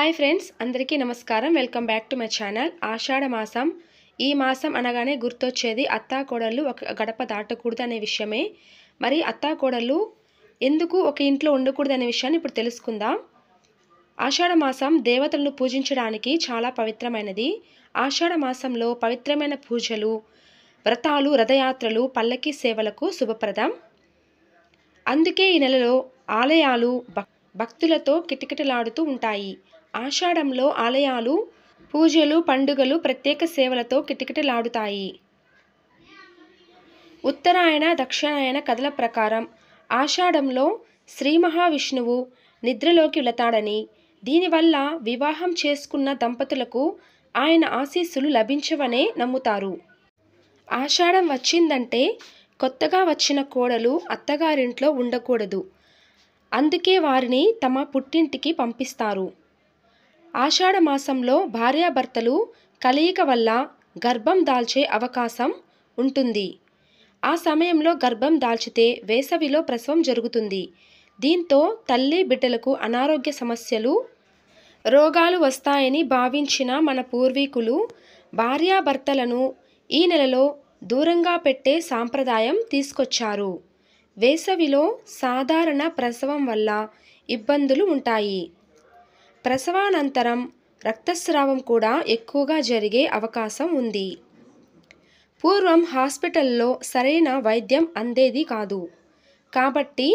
hi friends అందరికీ నమస్కారం welcome back to my channel Ashadha మాసం ఈ మాసం అనగానే గుర్తొచ్చేది అత్తాకోడళ్ళు ఒక గడప దాటకూడదు అనే విషయమే మరి అత్తాకోడళ్ళు ఎందుకు ఒక ఇంట్లో ఉండకూడదు అనే విషయాన్ని ఇప్పుడు తెలుసుకుందాం ఆషాఢ మాసం దేవతలను పూజించడానికి చాలా పవిత్రమైనది ఆషాఢ మాసంలో పవిత్రమైన పూజలు వ్రతాలు రథయాత్రలు పల్లకీ సేవలకు శుభప్రదం అందుకే ఈ నెలలో ఆలయాలు భక్తులతో కిటకిటలాడుతూ ఉంటాయి ఆషాఢంలో ఆలయాలు పూజలు పండుగలు ప్రత్యేక సేవలతో కిటకిటలాడుతాయి ఉత్తరాయణ దక్షిణాయన కథల ప్రకారం ఆషాఢంలో శ్రీ మహావిష్ణువు నిద్రలోకి వెళతాడని దీనివల్ల వివాహం చేసుకున్న దంపతులకు ఆయన ఆశీస్సులు లభించవనే నమ్ముతారు ఆషాఢం వచ్చిందంటే కొత్తగా వచ్చిన కోడలు అత్తగారింట్లో ఉండకూడదు అందుకే వారిని తమ పుట్టింటికి పంపిస్తారు ఆషాఢమాసంలో భార్యాభర్తలు కలయిక వల్ల గర్భం దాల్చే అవకాశం ఉంటుంది ఆ సమయంలో గర్భం దాల్చితే వేసవిలో ప్రసవం జరుగుతుంది దీంతో తల్లి బిడ్డలకు అనారోగ్య సమస్యలు రోగాలు వస్తాయని భావించిన మన పూర్వీకులు భార్యాభర్తలను ఈ నెలలో దూరంగా పెట్టే సాంప్రదాయం తీసుకొచ్చారు వేసవిలో సాధారణ ప్రసవం వల్ల ఇబ్బందులు ఉంటాయి ప్రసవానంతరం రక్తస్రావం కూడా ఎక్కువగా జరిగే అవకాశం ఉంది పూర్వం హాస్పిటల్లో సరైన వైద్యం అందేది కాదు కాబట్టి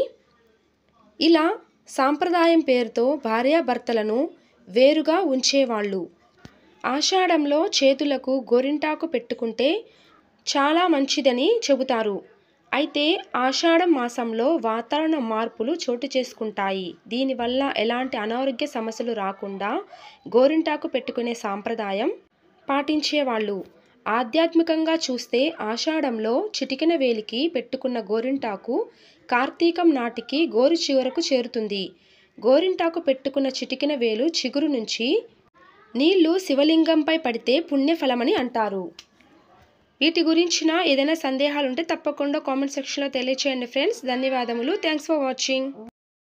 ఇలా సాంప్రదాయం పేరుతో భార్యాభర్తలను వేరుగా ఉంచేవాళ్ళు ఆషాఢంలో చేతులకు గోరింటాకు పెట్టుకుంటే చాలా మంచిదని చెబుతారు అయితే ఆషాఢ మాసంలో వాతావరణ మార్పులు చోటు చేసుకుంటాయి దీనివల్ల ఎలాంటి అనారోగ్య సమస్యలు రాకుండా గోరింటాకు పెట్టుకునే సాంప్రదాయం పాటించేవాళ్ళు ఆధ్యాత్మికంగా చూస్తే ఆషాఢంలో చిటికిన వేలికి పెట్టుకున్న గోరింటాకు కార్తీకం నాటికి గోరు చివరకు చేరుతుంది గోరింటాకు పెట్టుకున్న చిటికిన వేలు చిగురు నుంచి నీళ్లు శివలింగంపై పడితే పుణ్యఫలమని అంటారు వీటి గురించిన ఏదైనా సందేహాలుంటే తప్పకుండా కామెంట్ సెక్షన్లో తెలియచేయండి ఫ్రెండ్స్ ధన్యవాదములు థ్యాంక్స్ ఫర్ వాచింగ్